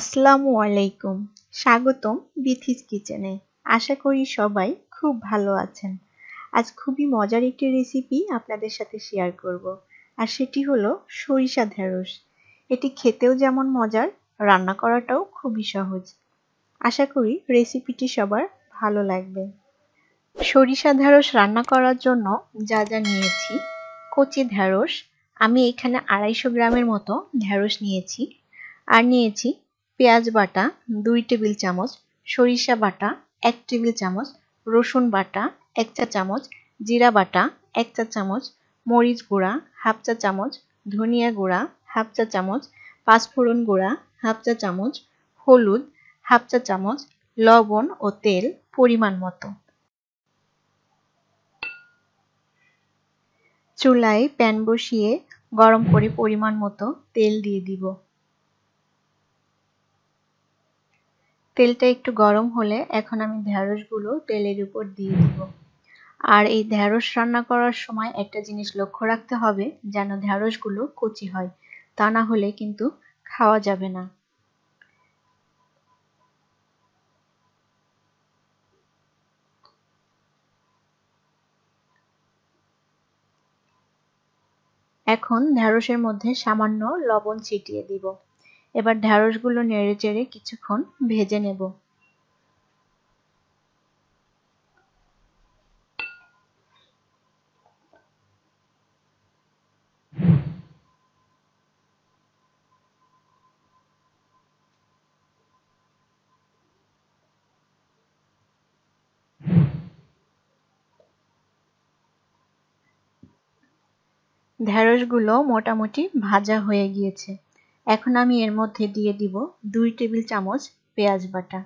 আসসালামু আলাইকুম স্বাগতম বিথিস কিচেনে আশা করি সবাই খুব ভালো আছেন আজ খুবই মজার একটি রেসিপি আপনাদের সাথে শেয়ার করব আর সেটি হলো সরিষা ঢেঁড়স এটি খেতেও যেমন মজার রান্না করাটাও খুবই সহজ আশা করি রেসিপিটি সবার ভালো লাগবে সরিষা ঢেঁড়স রান্না করার জন্য যা যা নিয়েছি কচি ঢেঁড়স আমি এখানে আড়াইশো গ্রামের মতো ঢেঁড়স নিয়েছি আর নিয়েছি পেঁয়াজ বাটা দুই টেবিল চামচ সরিষা বাটা এক টেবিল চামচ রসুন বাটা এক চা চামচ জিরা বাটা এক চা চামচ মরিচ গুঁড়া হাফ চা চামচ ধনিয়া গুঁড়া হাফ চা চামচ পাঁচফোড়ন গুঁড়া হাফ চা চামচ হলুদ হাফ চা চামচ লবণ ও তেল পরিমাণ মতো চুলায় প্যান বসিয়ে গরম করে পরিমাণ মতো তেল দিয়ে দিব তেলটা একটু গরম হলে এখন আমি ঢ্যাঁড়সগুলো তেলের উপর দিয়ে দিব আর এই ঢ্যাঁড়স রান্না করার সময় একটা জিনিস লক্ষ্য রাখতে হবে যেন ঢ্যাঁড়সগুলো কচি হয় তা না হলে কিন্তু খাওয়া যাবে না এখন ঢ্যাঁড়সের মধ্যে সামান্য লবণ ছিটিয়ে দিব এবার ঢ্যাঁড়সগুলো নেড়ে চেড়ে কিছুক্ষণ ভেজে নেব ঢ্যাঁড়সগুলো মোটামুটি ভাজা হয়ে গিয়েছে এখন আমি এর মধ্যে দিয়ে দিব দুই টেবিল চামচ পেঁয়াজ বাটা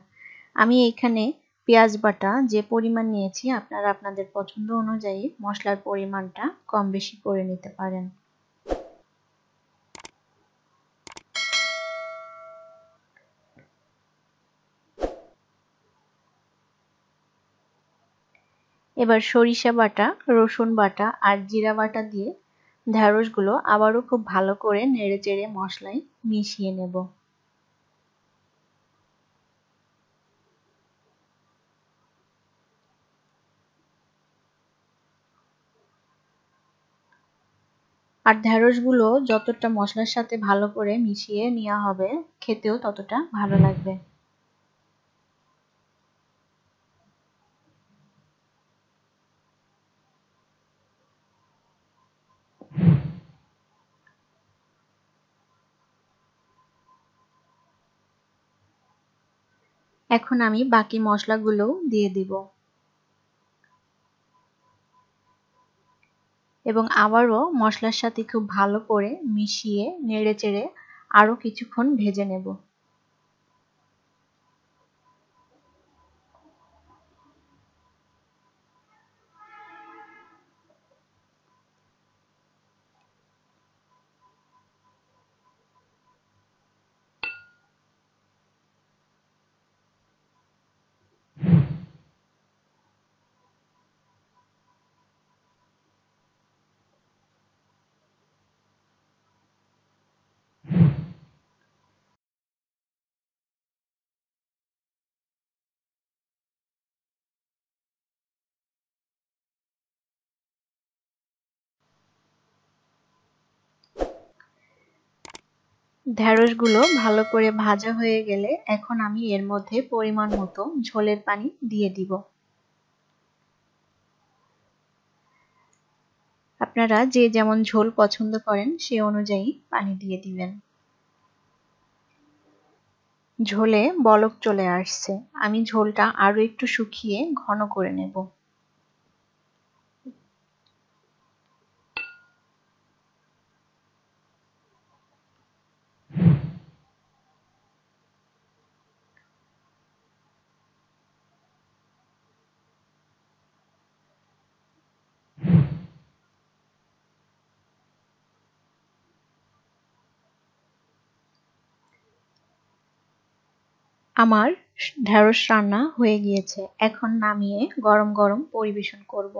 আমি এখানে পেঁয়াজ বাটা যে পরিমাণ নিয়েছি আপনারা আপনাদের পছন্দ অনুযায়ী মশলার পরিমাণটা কম বেশি করে নিতে পারেন এবার সরিষা বাটা রসুন বাটা আর জিরা বাটা দিয়ে গুলো আবারও খুব ভালো করে নেড়ে চেড়ে মশলায় মিশিয়ে নেব আর গুলো যতটা মশলার সাথে ভালো করে মিশিয়ে নেওয়া হবে খেতেও ততটা ভালো লাগবে এখন আমি বাকি মশলাগুলো দিয়ে দিব এবং আবারও মশলার সাথে খুব ভালো করে মিশিয়ে নেড়ে চেড়ে আরও কিছুক্ষণ ভেজে নেব ঢ্যাঁড়সগুলো ভালো করে ভাজা হয়ে গেলে এখন আমি এর মধ্যে পরিমাণ মতো ঝোলের পানি দিয়ে দিব আপনারা যে যেমন ঝোল পছন্দ করেন সে অনুযায়ী পানি দিয়ে দিবেন ঝোলে বলক চলে আসছে আমি ঝোলটা আরও একটু শুকিয়ে ঘন করে নেব আমার ঢ্যাঁড়স রান্না হয়ে গিয়েছে এখন নামিয়ে গরম গরম পরিবেশন করব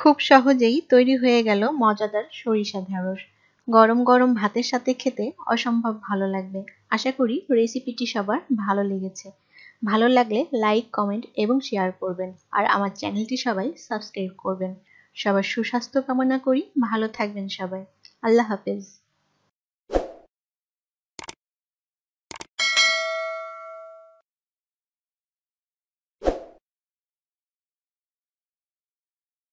খুব সহজেই তৈরি হয়ে গেল মজাদার সরিষা ঢ্যাঁড়স গরম গরম ভাতের সাথে খেতে অসম্ভব ভালো লাগবে আশা করি রেসিপিটি সবার ভালো লেগেছে ভালো লাগলে লাইক কমেন্ট এবং শেয়ার করবেন আর আমার চ্যানেলটি সবাই সাবস্ক্রাইব করবেন সবার সুস্বাস্থ্য কামনা করি ভালো থাকবেন সবাই আল্লাহ হাফেজ